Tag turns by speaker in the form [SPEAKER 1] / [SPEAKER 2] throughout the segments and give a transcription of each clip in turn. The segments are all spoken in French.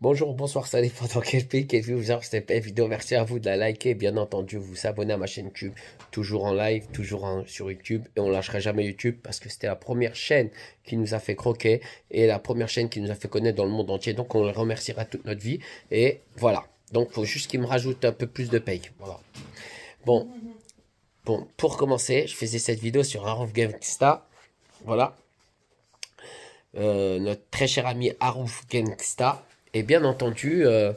[SPEAKER 1] Bonjour, bonsoir, salut, pendant quel pays, quel vous avez cette vidéo, merci à vous de la liker, bien entendu, vous abonner à ma chaîne YouTube, toujours en live, toujours sur YouTube, et on lâcherait jamais YouTube, parce que c'était la première chaîne qui nous a fait croquer, et la première chaîne qui nous a fait connaître dans le monde entier, donc on le remerciera toute notre vie, et voilà, donc faut juste qu'il me rajoute un peu plus de paye, Bon, bon, pour commencer, je faisais cette vidéo sur Aruf Gangsta, voilà, euh, notre très cher ami Aruf Gangsta, et bien entendu, euh,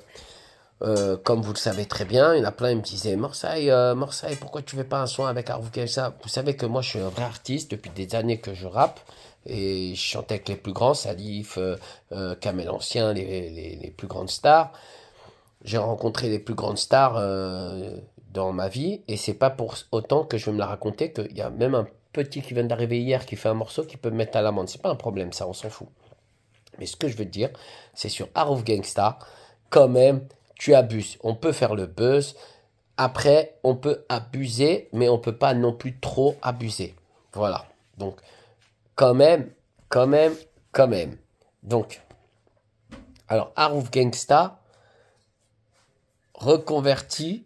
[SPEAKER 1] euh, comme vous le savez très bien, il y en a plein qui me disaient Marseille, euh, pourquoi tu fais pas un son avec et ça Vous savez que moi je suis un vrai artiste depuis des années que je rappe et je chantais avec les plus grands, Salif, euh, Kamel Ancien, les, plus grandes stars. J'ai rencontré les plus grandes stars dans ma vie et c'est pas pour autant que je vais me la raconter qu'il y a même un petit qui vient d'arriver hier qui fait un morceau qui peut me mettre à l'amende. C'est pas un problème, ça, on s'en fout. Mais ce que je veux dire, c'est sur Arouf Gangsta, quand même, tu abuses. On peut faire le buzz. Après, on peut abuser, mais on ne peut pas non plus trop abuser. Voilà. Donc, quand même, quand même, quand même. Donc, alors, Arouf Gangsta, reconverti,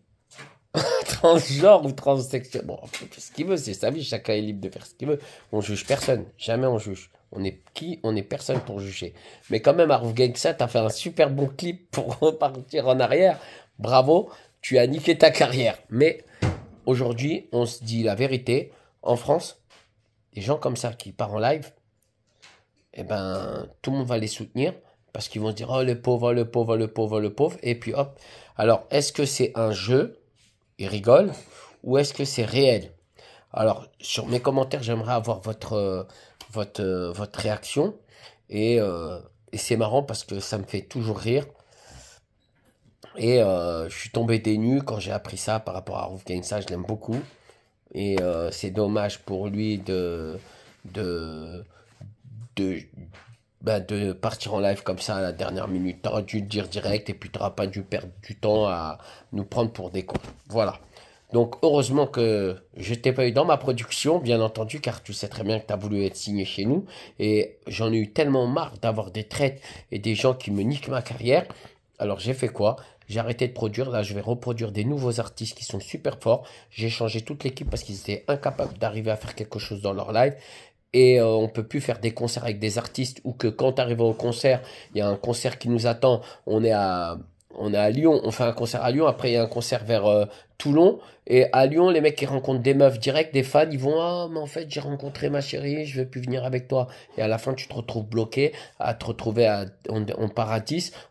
[SPEAKER 1] transgenre ou transsexuel. Bon, ce qu'il veut, c'est sa vie, chacun est libre de faire ce qu'il veut. On juge personne, jamais on juge. On est qui On est personne pour juger. Mais quand même, ça tu as fait un super bon clip pour repartir en arrière. Bravo, tu as niqué ta carrière. Mais aujourd'hui, on se dit la vérité. En France, des gens comme ça qui partent en live, eh ben, tout le monde va les soutenir parce qu'ils vont se dire oh le pauvre, le pauvre, le pauvre, le pauvre, et puis hop. Alors, est-ce que c'est un jeu Ils rigolent ou est-ce que c'est réel Alors, sur mes commentaires, j'aimerais avoir votre euh, votre, euh, votre réaction. Euh, et, c'est marrant parce que ça me fait toujours rire. Et euh, je suis tombé des nues quand j'ai appris ça par rapport à Roof ça je l'aime beaucoup. Et c'est dommage pour lui de, de, de, bah, de partir en live comme ça à la dernière minute. T'aurais dû dire direct et puis t'auras pas dû perdre du temps à nous prendre pour des cons. Voilà. Donc heureusement que je t'ai pas eu dans ma production, bien entendu, car tu sais très bien que tu as voulu être signé chez nous. Et j'en ai eu tellement marre d'avoir des traites et des gens qui me niquent ma carrière. Alors j'ai fait quoi J'ai arrêté de produire, là je vais reproduire des nouveaux artistes qui sont super forts. J'ai changé toute l'équipe parce qu'ils étaient incapables d'arriver à faire quelque chose dans leur live et on euh, on peut plus faire des concerts avec des artistes ou que quand tu arrives au concert, il y a un concert qui nous attend, on est à on est à Lyon, on fait un concert à Lyon, après il y a un concert vers euh, Toulon, et à Lyon, les mecs qui rencontrent des meufs direct, des fans, ils vont Ah, mais en fait, j'ai rencontré ma chérie, je vais plus venir avec toi. Et à la fin, tu te retrouves bloqué, à te retrouver à, on, on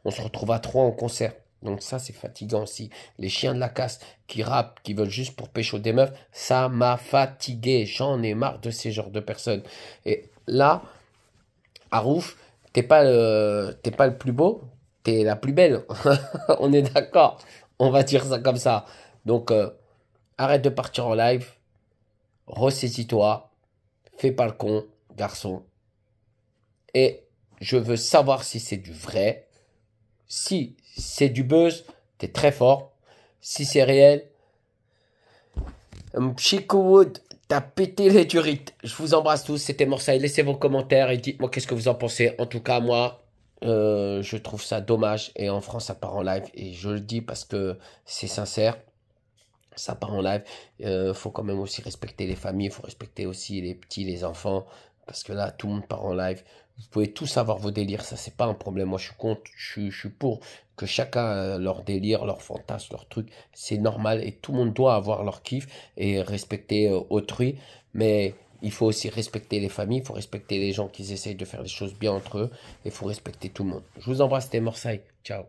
[SPEAKER 1] on se retrouve à trois en concert. Donc ça, c'est fatigant aussi. Les chiens de la casse qui rappent, qui veulent juste pour pécho des meufs, ça m'a fatigué. J'en ai marre de ces genres de personnes. Et là, Arouf, t'es pas, pas le plus beau, t'es la plus belle. on est d'accord. On va dire ça comme ça. Donc, euh, arrête de partir en live. Ressaisis-toi. Fais pas le con, garçon. Et je veux savoir si c'est du vrai. Si c'est du buzz, t'es très fort. Si c'est réel, Chico Wood, t'as pété les durites. Je vous embrasse tous. C'était Morsay. Laissez vos commentaires et dites-moi qu'est-ce que vous en pensez. En tout cas, moi, euh, je trouve ça dommage. Et en France, ça part en live. Et je le dis parce que c'est sincère. Ça part en live. Il euh, faut quand même aussi respecter les familles. Il faut respecter aussi les petits, les enfants. Parce que là, tout le monde part en live. Vous pouvez tous avoir vos délires. Ça, c'est pas un problème. Moi, je suis contre. Je, suis pour que chacun euh, leur délire, leur fantasme, leur truc. C'est normal. Et tout le monde doit avoir leur kiff et respecter autrui. Mais il faut aussi respecter les familles, il faut respecter les gens qui essayent de faire les choses bien entre eux, et il faut respecter tout le monde. Je vous embrasse, c'était Morsay. Ciao.